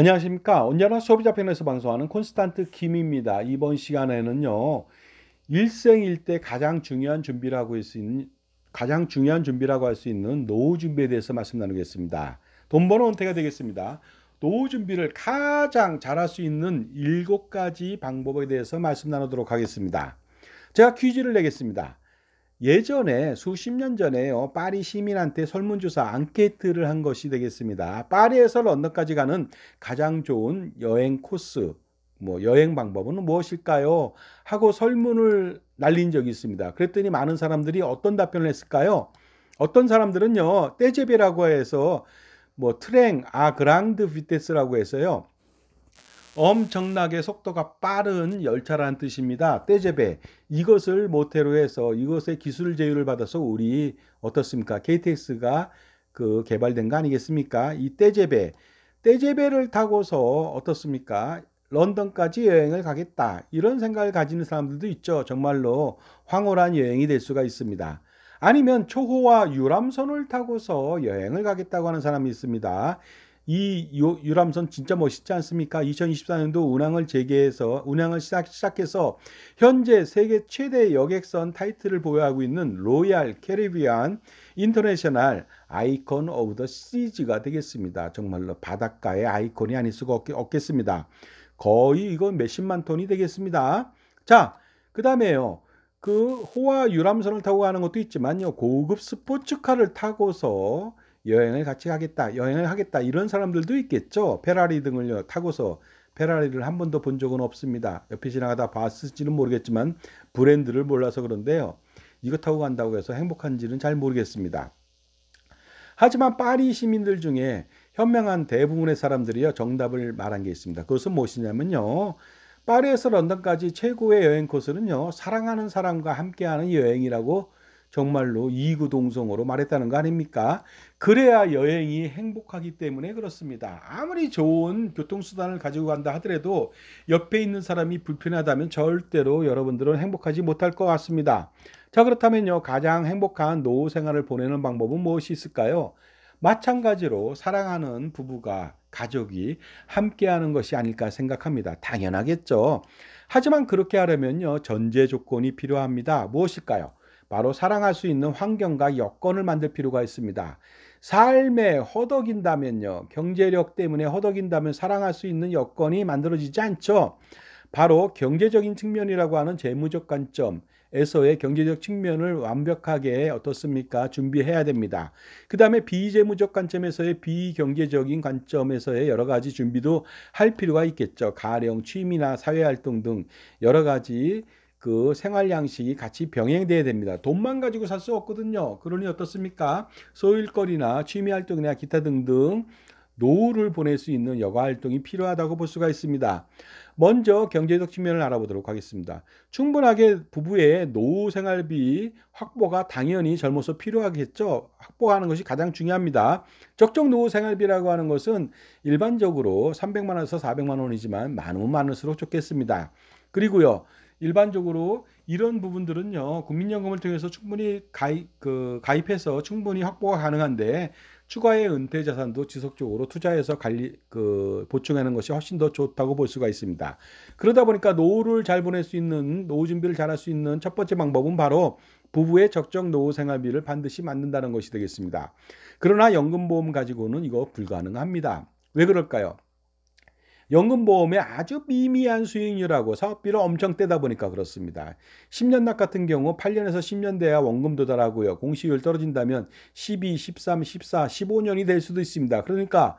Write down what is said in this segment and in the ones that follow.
안녕하십니까. 언제나 소비자 편에서 방송하는 콘스탄트 김입니다. 이번 시간에는요. 일생일 대 가장 중요한 준비라고 할 수 있는 가장 중요한 준비라고 할 수 있는 노후 준비에 대해서 말씀 나누겠습니다. 돈 버는 원태가 되겠습니다. 노후 준비를 가장 잘할 수 있는 7 가지 방법에 대해서 말씀 나누도록 하겠습니다. 제가 퀴즈를 내겠습니다. 예전에 수십 년 전에요. 파리 시민한테 설문조사 앙케이트를 한 것이 되겠습니다. 파리에서 런던까지 가는 가장 좋은 여행 코스, 뭐 여행 방법은 무엇일까요? 하고 설문을 날린 적이 있습니다. 그랬더니 많은 사람들이 어떤 답변을 했을까요? 어떤 사람들은요. 떼제베라고 해서 뭐 트랭 아 그랑드 비테스라고 해서요. 엄청나게 속도가 빠른 열차라는 뜻입니다. 떼제배 이것을 모태로 해서 이것의 기술 제휴를 받아서 우리 어떻습니까? KTX가 그 개발된 거 아니겠습니까? 이 떼제배 떼제배를 타고서 어떻습니까? 런던까지 여행을 가겠다 이런 생각을 가지는 사람들도 있죠. 정말로 황홀한 여행이 될 수가 있습니다. 아니면 초호화 유람선을 타고서 여행을 가겠다고 하는 사람이 있습니다. 이 유람선 진짜 멋있지 않습니까? 2024년도 운항을 재개해서 운항을 시작, 시작해서 현재 세계 최대 여객선 타이틀을 보유하고 있는 로얄 캐리비안 인터내셔널 아이콘 오브 더 시즈가 되겠습니다. 정말로 바닷가의 아이콘이 아닐 수가 없, 없겠습니다. 거의 이건 몇십만 톤이 되겠습니다. 자, 그 다음에요. 그 호화 유람선을 타고 가는 것도 있지만요. 고급 스포츠카를 타고서 여행을 같이 가겠다, 여행을 하겠다 이런 사람들도 있겠죠. 페라리 등을 타고서 페라리를 한 번도 본 적은 없습니다. 옆에 지나가다 봤을지는 모르겠지만 브랜드를 몰라서 그런데요. 이거 타고 간다고 해서 행복한지는 잘 모르겠습니다. 하지만 파리 시민들 중에 현명한 대부분의 사람들이요 정답을 말한 게 있습니다. 그것은 무엇이냐면요. 파리에서 런던까지 최고의 여행 코스는요. 사랑하는 사람과 함께하는 여행이라고 정말로 이구동성으로 말했다는 거 아닙니까? 그래야 여행이 행복하기 때문에 그렇습니다. 아무리 좋은 교통수단을 가지고 간다 하더라도 옆에 있는 사람이 불편하다면 절대로 여러분들은 행복하지 못할 것 같습니다. 자, 그렇다면요. 가장 행복한 노후 생활을 보내는 방법은 무엇이 있을까요? 마찬가지로 사랑하는 부부가 가족이 함께하는 것이 아닐까 생각합니다. 당연하겠죠. 하지만 그렇게 하려면요. 전제 조건이 필요합니다. 무엇일까요? 바로 사랑할 수 있는 환경과 여건을 만들 필요가 있습니다. 삶에 허덕인다면요. 경제력 때문에 허덕인다면 사랑할 수 있는 여건이 만들어지지 않죠. 바로 경제적인 측면이라고 하는 재무적 관점에서의 경제적 측면을 완벽하게 어떻습니까? 준비해야 됩니다. 그 다음에 비재무적 관점에서의 비경제적인 관점에서의 여러 가지 준비도 할 필요가 있겠죠. 가령 취미나 사회활동 등 여러 가지 그 생활 양식이 같이 병행돼야 됩니다. 돈만 가지고 살 수 없거든요. 그러니 어떻습니까? 소일거리나 취미 활동이나 기타 등등 노후를 보낼 수 있는 여가 활동이 필요하다고 볼 수가 있습니다. 먼저 경제적 측면을 알아보도록 하겠습니다. 충분하게 부부의 노후 생활비 확보가 당연히 젊어서 필요하겠죠. 확보하는 것이 가장 중요합니다. 적정 노후 생활비라고 하는 것은 일반적으로 300만 원에서 400만 원이지만 많으면 많을수록 좋겠습니다. 그리고요. 일반적으로 이런 부분들은요 국민연금을 통해서 충분히 가입, 그 가입해서 충분히 확보가 가능한데 추가의 은퇴 자산도 지속적으로 투자해서 관리 그 보충하는 것이 훨씬 더 좋다고 볼 수가 있습니다. 그러다 보니까 노후를 잘 보낼 수 있는 노후 준비를 잘 할 수 있는 첫 번째 방법은 바로 부부의 적정 노후 생활비를 반드시 만든다는 것이 되겠습니다. 그러나 연금보험 가지고는 이거 불가능합니다. 왜 그럴까요? 연금보험의 아주 미미한 수익률하고 사업비를 엄청 떼다 보니까 그렇습니다. 10년 낙 같은 경우 8년에서 10년 돼야 원금 도달하고요. 공시율 떨어진다면 12, 13, 14, 15년이 될 수도 있습니다. 그러니까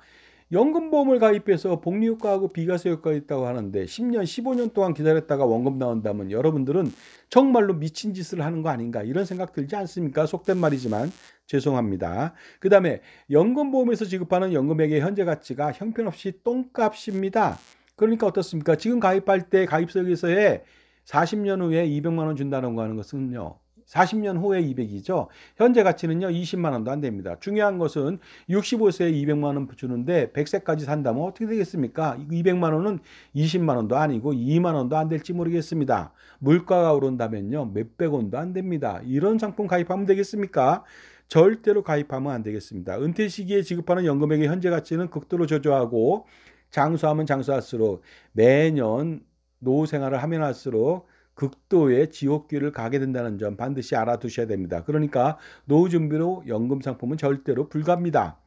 연금보험을 가입해서 복리효과하고 비과세효과가 있다고 하는데 10년 15년 동안 기다렸다가 원금 나온다면 여러분들은 정말로 미친 짓을 하는 거 아닌가 이런 생각 들지 않습니까 속된 말이지만 죄송합니다 그 다음에 연금보험에서 지급하는 연금액의 현재 가치가 형편없이 똥값입니다 그러니까 어떻습니까 지금 가입할 때 가입서에서의 40년 후에 200만 원 준다는 거 하는 것은요 40년 후에 200이죠. 현재 가치는요 20만 원도 안 됩니다. 중요한 것은 65세에 200만 원 주는데 100세까지 산다면 어떻게 되겠습니까? 200만 원은 20만 원도 아니고 2만 원도 안 될지 모르겠습니다. 물가가 오른다면요 몇 백 원도 안 됩니다. 이런 상품 가입하면 되겠습니까? 절대로 가입하면 안 되겠습니다. 은퇴 시기에 지급하는 연금액의 현재 가치는 극도로 저조하고 장수하면 장수할수록 매년 노후 생활을 하면 할수록 극도의 지옥길을 가게 된다는 점 반드시 알아두셔야 됩니다. 그러니까 노후 준비로 연금 상품은 절대로 불가합니다.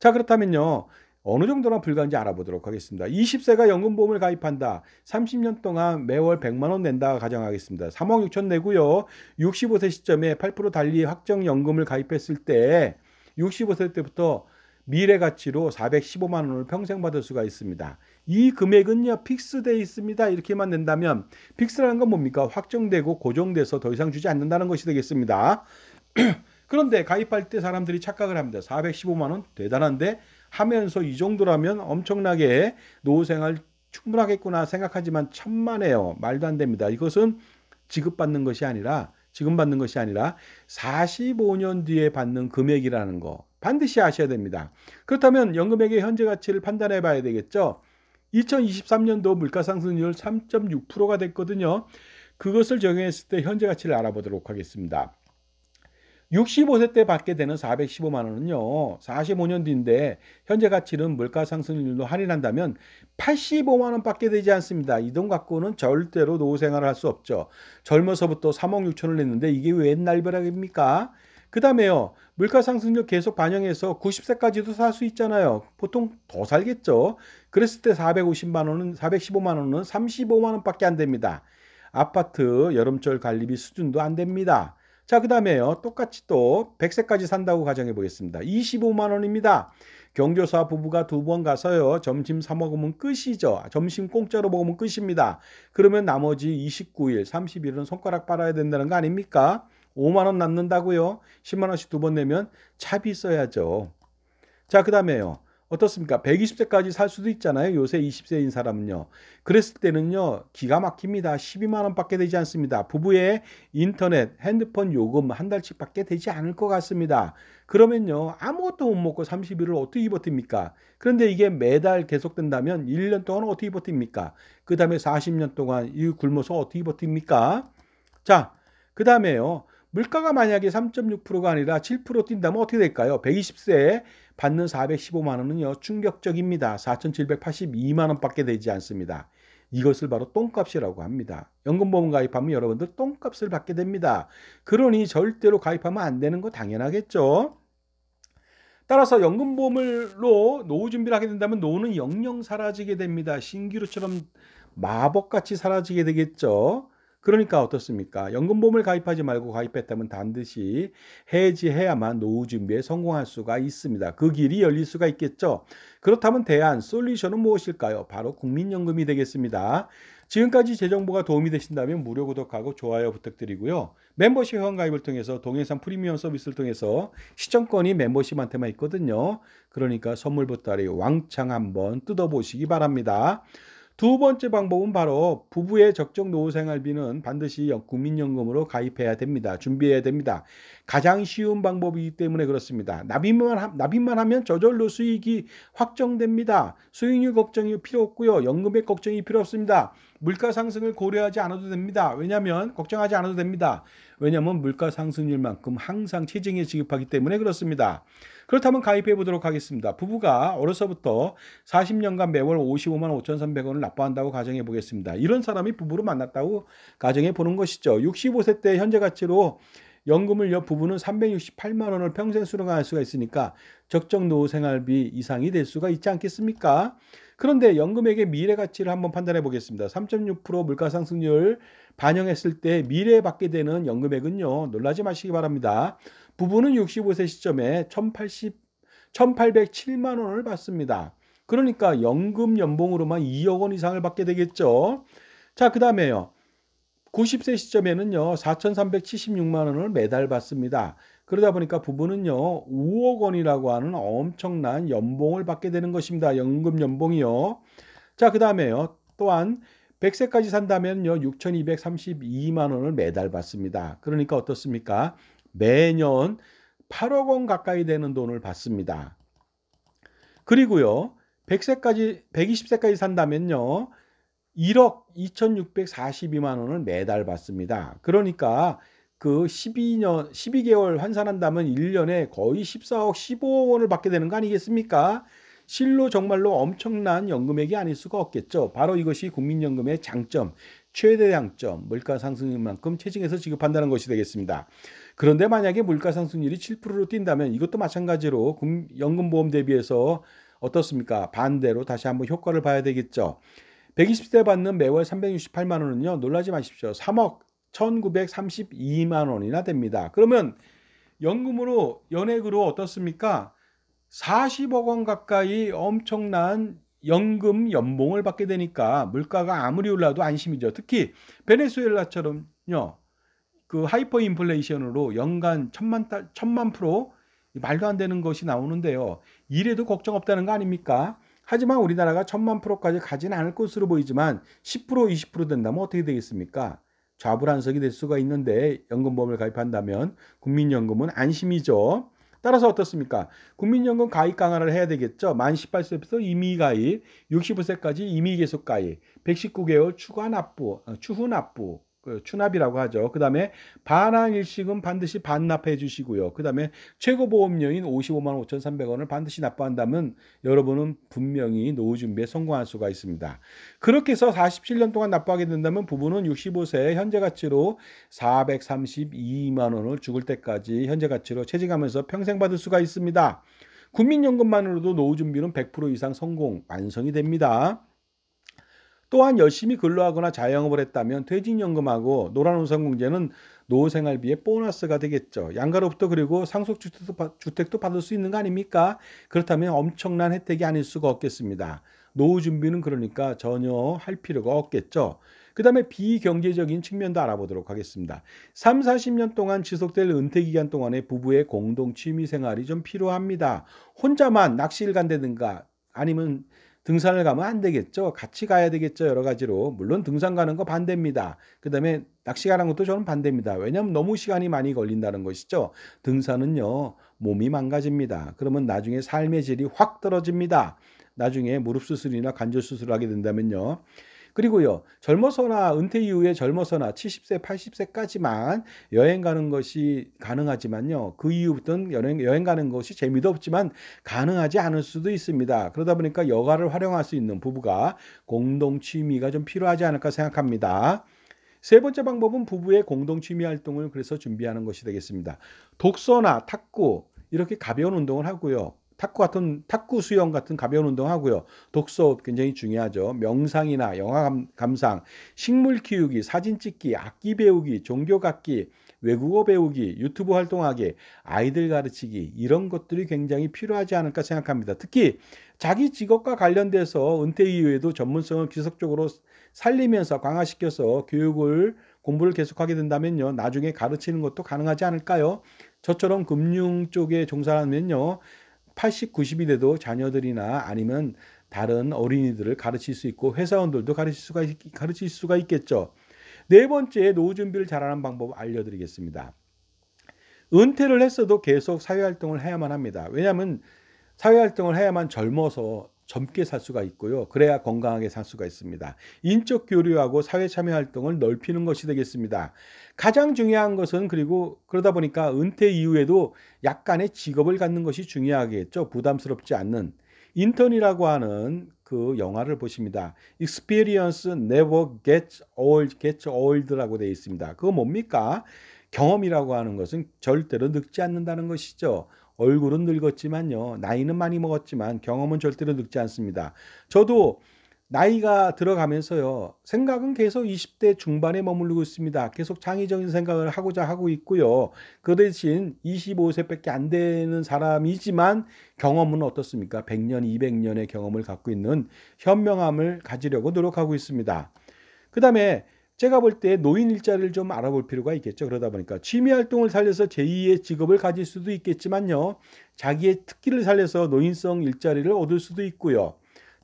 자 그렇다면요. 어느 정도나 불가한지 알아보도록 하겠습니다. 20세가 연금보험을 가입한다. 30년 동안 매월 100만원 낸다 가정하겠습니다. 3억 6천 내고요. 65세 시점에 8% 달리 확정연금을 가입했을 때 65세 때부터 미래 가치로 415만 원을 평생 받을 수가 있습니다. 이 금액은요 픽스돼 있습니다. 이렇게만 낸다면 픽스라는 건 뭡니까? 확정되고 고정돼서 더 이상 주지 않는다는 것이 되겠습니다. 그런데 가입할 때 사람들이 착각을 합니다. 415만 원 대단한데 하면서 이 정도라면 엄청나게 노후생활 충분하겠구나 생각하지만 천만에요. 말도 안 됩니다. 이것은 지급받는 것이 아니라 지금 받는 것이 아니라 45년 뒤에 받는 금액이라는 거. 반드시 아셔야 됩니다. 그렇다면 연금액의 현재 가치를 판단해 봐야 되겠죠. 2023년도 물가상승률 3.6%가 됐거든요. 그것을 적용했을 때 현재 가치를 알아보도록 하겠습니다. 65세 때 받게 되는 415만 원은요. 45년 뒤인데 현재 가치는 물가상승률로 할인한다면 85만 원 받게 되지 않습니다. 이 돈 갖고는 절대로 노후 생활을 할 수 없죠. 젊어서부터 3억 6천을 냈는데 이게 웬 날벼락입니까? 그 다음에요. 물가상승률 계속 반영해서 90세까지도 살 수 있잖아요. 보통 더 살겠죠. 그랬을 때 450만원은 415만원은 35만원밖에 안 됩니다. 아파트 여름철 관리비 수준도 안 됩니다. 자, 그 다음에요. 똑같이 또 100세까지 산다고 가정해 보겠습니다. 25만원입니다. 경조사 부부가 두 번 가서요. 점심 사 먹으면 끝이죠. 점심 공짜로 먹으면 끝입니다. 그러면 나머지 29일, 30일은 손가락 빨아야 된다는 거 아닙니까? 5만 원 남는다고요. 10만 원씩 두 번 내면 차비 써야죠 자, 그다음에요. 어떻습니까? 120세까지 살 수도 있잖아요. 요새 20세인 사람은요. 그랬을 때는요. 기가 막힙니다. 12만 원밖에 되지 않습니다. 부부의 인터넷, 핸드폰 요금 한 달씩 밖에 되지 않을 것 같습니다. 그러면요. 아무것도 못 먹고 30일을 어떻게 버팁니까? 그런데 이게 매달 계속된다면 1년 동안 어떻게 버팁니까? 그 다음에 40년 동안 이 굶어서 어떻게 버팁니까? 자, 그 다음에요. 물가가 만약에 3.6%가 아니라 7% 뛴다면 어떻게 될까요? 120세에 받는 415만 원은요. 충격적입니다. 4,782만 원밖에 되지 않습니다. 이것을 바로 똥값이라고 합니다. 연금보험 가입하면 여러분들 똥값을 받게 됩니다. 그러니 절대로 가입하면 안 되는 거 당연하겠죠. 따라서 연금보험으로 노후 준비를 하게 된다면 노후는 영영 사라지게 됩니다. 신기루처럼 마법같이 사라지게 되겠죠. 그러니까 어떻습니까? 연금보험을 가입하지 말고 가입했다면 반드시 해지해야만 노후 준비에 성공할 수가 있습니다. 그 길이 열릴 수가 있겠죠. 그렇다면 대안, 솔루션은 무엇일까요? 바로 국민연금이 되겠습니다. 지금까지 제 정보가 도움이 되신다면 무료 구독하고 좋아요 부탁드리고요. 멤버십 회원가입을 통해서 동해상 프리미엄 서비스를 통해서 시청권이 멤버십한테만 있거든요. 그러니까 선물 보따리 왕창 한번 뜯어보시기 바랍니다. 두 번째 방법은 바로 부부의 적정 노후 생활비는 반드시 국민연금으로 가입해야 됩니다. 준비해야 됩니다. 가장 쉬운 방법이기 때문에 그렇습니다. 납입만, 하, 납입만 하면 저절로 수익이 확정됩니다. 수익률 걱정이 필요 없고요. 연금의 걱정이 필요 없습니다. 물가 상승을 고려하지 않아도 됩니다. 왜냐하면 걱정하지 않아도 됩니다. 왜냐하면 물가 상승률만큼 항상 체증에 지급하기 때문에 그렇습니다. 그렇다면 가입해 보도록 하겠습니다. 부부가 어려서부터 40년간 매월 55만 5,300원을 납부한다고 가정해 보겠습니다. 이런 사람이 부부로 만났다고 가정해 보는 것이죠. 65세 때 현재 가치로 연금을 여 부부는 368만 원을 평생 수령할 수가 있으니까 적정 노후 생활비 이상이 될 수가 있지 않겠습니까? 그런데 연금액의 미래 가치를 한번 판단해 보겠습니다. 3.6% 물가 상승률 반영했을 때 미래에 받게 되는 연금액은요. 놀라지 마시기 바랍니다. 부부는 65세 시점에 1,080 1,807만 원을 받습니다. 그러니까 연금 연봉으로만 2억 원 이상을 받게 되겠죠. 자, 그다음에요. 90세 시점에는요. 4,376만 원을 매달 받습니다. 그러다 보니까 부부는요 5억 원이라고 하는 엄청난 연봉을 받게 되는 것입니다. 연금 연봉이요. 자 그 다음에요 또한 100세까지 산다면요 6,232만 원을 매달 받습니다. 그러니까 어떻습니까? 매년 8억 원 가까이 되는 돈을 받습니다. 그리고요 100세까지 120세까지 산다면요 1억 2,642만 원을 매달 받습니다. 그러니까 그 12년 12개월 환산한다면 1년에 거의 14억 15억 원을 받게 되는 거 아니겠습니까? 실로 정말로 엄청난 연금액이 아닐 수가 없겠죠. 바로 이것이 국민연금의 장점, 최대 장점, 물가상승률만큼 체증해서 지급한다는 것이 되겠습니다. 그런데 만약에 물가상승률이 7%로 뛴다면 이것도 마찬가지로 연금보험 대비해서 어떻습니까? 반대로 다시 한번 효과를 봐야 되겠죠. 1 2 0세 받는 매월 368만 원은요. 놀라지 마십시오. 3억 1932만 원이나 됩니다. 그러면 연금으로 연액으로 어떻습니까? 40억 원 가까이 엄청난 연금 연봉을 받게 되니까 물가가 아무리 올라도 안심이죠. 특히 베네수엘라처럼요. 그 하이퍼 인플레이션으로 연간 천만 달, 천만 프로 말도 안 되는 것이 나오는데요. 이래도 걱정 없다는 거 아닙니까? 하지만 우리나라가 천만 프로까지 가진 않을 것으로 보이지만 10% 20% 된다면 어떻게 되겠습니까? 좌불안석이 될 수가 있는데 연금보험을 가입한다면 국민연금은 안심이죠. 따라서 어떻습니까? 국민연금 가입 강화를 해야 되겠죠. 만 18세부터 임의 가입, 65세까지 임의 계속 가입, 119개월 추가 납부, 어, 추후 납부, 그 추납이라고 하죠. 그 다음에 반환일식은 반드시 반납해 주시고요. 그 다음에 최고보험료인 55만 5,300원을 반드시 납부한다면 여러분은 분명히 노후 준비에 성공할 수가 있습니다. 그렇게 해서 47년 동안 납부하게 된다면 부부는 65세 현재 가치로 432만 원을 죽을 때까지 현재 가치로 채직하면서 평생 받을 수가 있습니다. 국민연금만으로도 노후 준비는 100% 이상 성공 완성이 됩니다. 또한 열심히 근로하거나 자영업을 했다면 퇴직연금하고 노란우산공제는 노후생활비의 보너스가 되겠죠. 양가로부터 그리고 상속주택도 주택도 받을 수 있는 거 아닙니까? 그렇다면 엄청난 혜택이 아닐 수가 없겠습니다. 노후 준비는 그러니까 전혀 할 필요가 없겠죠. 그 다음에 비경제적인 측면도 알아보도록 하겠습니다. 3, 40년 동안 지속될 은퇴기간 동안에 부부의 공동 취미생활이 좀 필요합니다. 혼자만 낚시를 간다든가 아니면 등산을 가면 안 되겠죠. 같이 가야 되겠죠. 여러 가지로. 물론 등산 가는 거 반대입니다. 그 다음에 낚시 가는 것도 저는 반대입니다. 왜냐하면 너무 시간이 많이 걸린다는 것이죠. 등산은요, 몸이 망가집니다. 그러면 나중에 삶의 질이 확 떨어집니다. 나중에 무릎 수술이나 관절 수술을 하게 된다면요. 그리고요, 젊어서나 은퇴 이후에 젊어서나 70세, 80세까지만 여행 가는 것이 가능하지만요, 그 이후부터는 여행, 여행 가는 것이 재미도 없지만 가능하지 않을 수도 있습니다. 그러다 보니까 여가를 활용할 수 있는 부부가 공동 취미가 좀 필요하지 않을까 생각합니다. 세 번째 방법은 부부의 공동 취미 활동을 그래서 준비하는 것이 되겠습니다. 독서나 탁구, 이렇게 가벼운 운동을 하고요. 탁구 같은 탁구 수영 같은 가벼운 운동하고요. 독서 굉장히 중요하죠. 명상이나 영화 감, 상 식물 키우기, 사진 찍기, 악기 배우기, 종교 갖기, 외국어 배우기, 유튜브 활동하기, 아이들 가르치기 이런 것들이 굉장히 필요하지 않을까 생각합니다. 특히 자기 직업과 관련돼서 은퇴 이후에도 전문성을 지속적으로 살리면서 강화시켜서 교육을 공부를 계속하게 된다면요. 나중에 가르치는 것도 가능하지 않을까요? 저처럼 금융 쪽에 종사하면요. 80, 90이 돼도 자녀들이나 아니면 다른 어린이들을 가르칠 수 있고 회사원들도 가르칠 수가, 있, 가르칠 수가 있겠죠. 네 번째 노후 준비를 잘하는 방법 알려드리겠습니다. 은퇴를 했어도 계속 사회활동을 해야만 합니다. 왜냐하면 사회활동을 해야만 젊어서 젊게 살 수가 있고요. 그래야 건강하게 살 수가 있습니다. 인적 교류하고 사회 참여 활동을 넓히는 것이 되겠습니다. 가장 중요한 것은 그리고 그러다 보니까 은퇴 이후에도 약간의 직업을 갖는 것이 중요하겠죠. 부담스럽지 않는 인턴이라고 하는 그 영화를 보십니다. Experience never gets old, gets old라고 되어 있습니다. 그거 뭡니까? 경험이라고 하는 것은 절대로 늙지 않는다는 것이죠. 얼굴은 늙었지만요. 나이는 많이 먹었지만 경험은 절대로 늙지 않습니다. 저도 나이가 들어가면서요. 생각은 계속 20대 중반에 머무르고 있습니다. 계속 창의적인 생각을 하고자 하고 있고요. 그 대신 25세밖에 안 되는 사람이지만 경험은 어떻습니까? 100년, 200년의 경험을 갖고 있는 현명함을 가지려고 노력하고 있습니다. 그 다음에 제가 볼 때 노인 일자리를 좀 알아볼 필요가 있겠죠. 그러다 보니까 취미 활동을 살려서 제2의 직업을 가질 수도 있겠지만요. 자기의 특기를 살려서 노인성 일자리를 얻을 수도 있고요.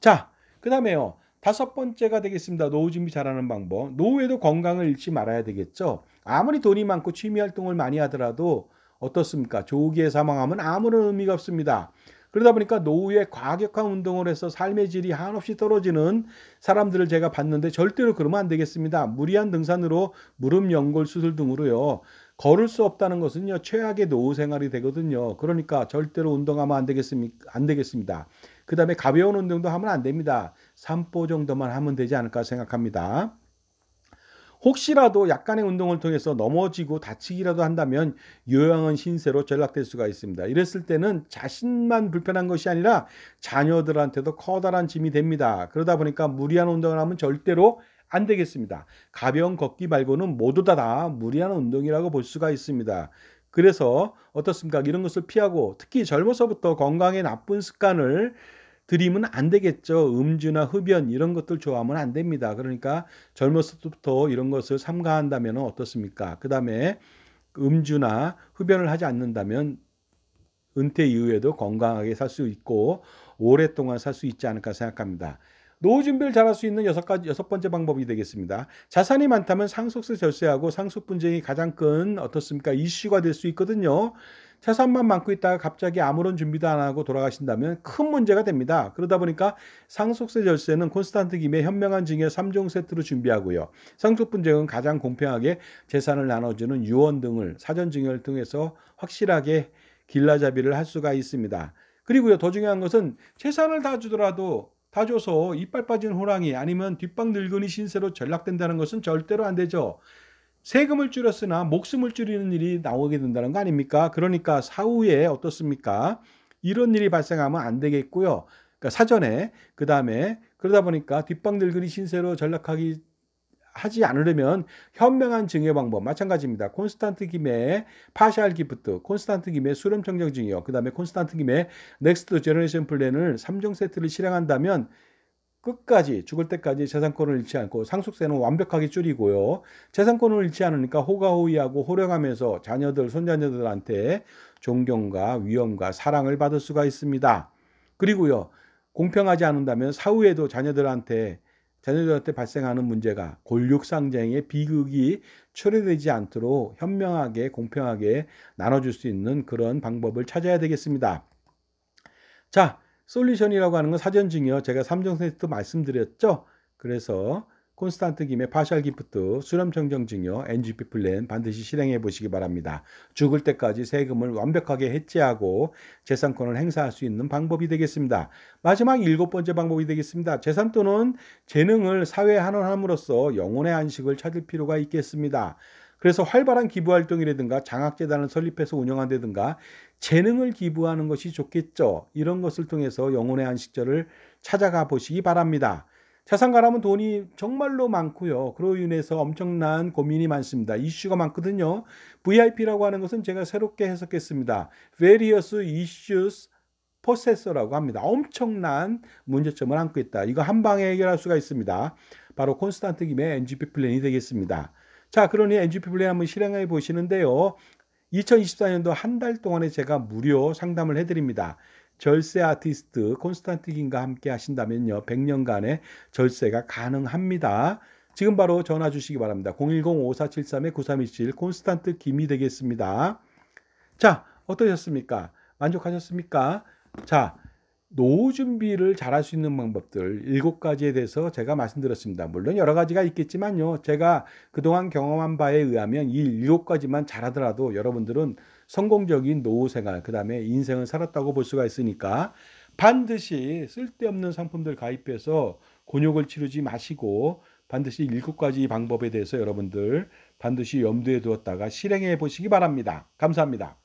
자, 그다음에요. 다섯 번째가 되겠습니다. 노후 준비 잘하는 방법. 노후에도 건강을 잃지 말아야 되겠죠. 아무리 돈이 많고 취미 활동을 많이 하더라도 어떻습니까? 조기에 사망하면 아무런 의미가 없습니다. 그러다 보니까 노후에 과격한 운동을 해서 삶의 질이 한없이 떨어지는 사람들을 제가 봤는데 절대로 그러면 안 되겠습니다. 무리한 등산으로 무릎 연골 수술 등으로요. 걸을 수 없다는 것은요. 최악의 노후 생활이 되거든요. 그러니까 절대로 운동하면 안 되겠습니까? 안 되겠습니다. 그다음에 가벼운 운동도 하면 안 됩니다. 산보 정도만 하면 되지 않을까 생각합니다. 혹시라도 약간의 운동을 통해서 넘어지고 다치기라도 한다면 요양원 신세로 전락될 수가 있습니다. 이랬을 때는 자신만 불편한 것이 아니라 자녀들한테도 커다란 짐이 됩니다. 그러다 보니까 무리한 운동을 하면 절대로 안 되겠습니다. 가벼운 걷기 말고는 모두 다, 다 무리한 운동이라고 볼 수가 있습니다. 그래서 어떻습니까? 이런 것을 피하고 특히 젊어서부터 건강에 나쁜 습관을 드림은안 되겠죠. 음주나 흡연 이런 것들 좋아하면 안 됩니다. 그러니까 젊었을 때부터 이런 것을 삼가한다면 어떻습니까? 그 다음에 음주나 흡연을 하지 않는다면 은퇴 이후에도 건강하게 살 수 있고 오랫동안 살 수 있지 않을까 생각합니다. 노후 준비를 잘할 수 있는 여섯 가지 여섯 번째 방법이 되겠습니다. 자산이 많다면 상속세 절세하고 상속 분쟁이 가장 큰 어떻습니까 이슈가 될 수 있거든요. 재산만 많고 있다가 갑자기 아무런 준비도 안 하고 돌아가신다면 큰 문제가 됩니다. 그러다 보니까 상속세 절세는 콘스탄트 김의 현명한 증여 3종 세트로 준비하고요. 상속분쟁은 가장 공평하게 재산을 나눠주는 유언 등을 사전 증여를 통해서 확실하게 길라잡이를 할 수가 있습니다. 그리고요 더 중요한 것은 재산을 다 주더라도 다 줘서 이빨 빠진 호랑이 아니면 뒷방 늙은이 신세로 전락된다는 것은 절대로 안 되죠. 세금을 줄였으나 목숨을 줄이는 일이 나오게 된다는 거 아닙니까? 그러니까 사후에 어떻습니까? 이런 일이 발생하면 안 되겠고요. 그러니까 사전에 그 다음에 그러다 보니까 뒷방 늙은이 신세로 전락하기 하지 않으려면 현명한 증여 방법 마찬가지입니다. 콘스탄트 김의 파샬 기프트, 콘스탄트 김의 수렴 청정 증여, 그 다음에 콘스탄트 김의 넥스트 제너레이션 플랜을 3종 세트를 실행한다면 끝까지 죽을 때까지 재산권을 잃지 않고 상속세는 완벽하게 줄이고요. 재산권을 잃지 않으니까 호가호위하고 호령하면서 자녀들, 손자녀들한테 존경과 위엄과 사랑을 받을 수가 있습니다. 그리고요. 공평하지 않는다면 사후에도 자녀들한테 자녀들한테 발생하는 문제가 권력상쟁의 비극이 초래되지 않도록 현명하게 공평하게 나눠줄 수 있는 그런 방법을 찾아야 되겠습니다. 자, 솔루션이라고 하는 건 사전 증여 제가 3종 세트 말씀드렸죠. 그래서 콘스탄트 김의 파셜 기프트, 수렴 정정 증여, NGP 플랜 반드시 실행해 보시기 바랍니다. 죽을 때까지 세금을 완벽하게 해지하고 재산권을 행사할 수 있는 방법이 되겠습니다. 마지막 일곱 번째 방법이 되겠습니다. 재산 또는 재능을 사회에 한원함으로써 영혼의 안식을 찾을 필요가 있겠습니다. 그래서 활발한 기부 활동이라든가 장학재단을 설립해서 운영한다든가 재능을 기부하는 것이 좋겠죠. 이런 것을 통해서 영혼의 한식절을 찾아가 보시기 바랍니다. 자산가라면 돈이 정말로 많고요. 그로 인해서 엄청난 고민이 많습니다. 이슈가 많거든요. VIP라고 하는 것은 제가 새롭게 해석했습니다. Various Issues p o e s s o r 라고 합니다. 엄청난 문제점을 안고 있다. 이거 한 방에 해결할 수가 있습니다. 바로 콘스탄트 김의 NGP 플랜이 되겠습니다. 자, 그러니 NGP 플레이 한번 실행해 보시는데요. 2024년도 한 달 동안에 제가 무료 상담을 해드립니다. 절세 아티스트 콘스탄티 긴과 함께 하신다면요. 100년간의 절세가 가능합니다. 지금 바로 전화 주시기 바랍니다. 0 1 0 5 4 7 3 9 3 1 7 콘스탄트 김이 되겠습니다. 자, 어떠셨습니까? 만족하셨습니까? 자, 노후 준비를 잘할 수 있는 방법들 일곱 가지에 대해서 제가 말씀드렸습니다. 물론 여러 가지가 있겠지만요. 제가 그동안 경험한 바에 의하면 이 일곱 가지만 잘하더라도 여러분들은 성공적인 노후 생활, 그 다음에 인생을 살았다고 볼 수가 있으니까 반드시 쓸데없는 상품들 가입해서 곤욕을 치르지 마시고 반드시 일곱 가지 방법에 대해서 여러분들 반드시 염두에 두었다가 실행해 보시기 바랍니다. 감사합니다.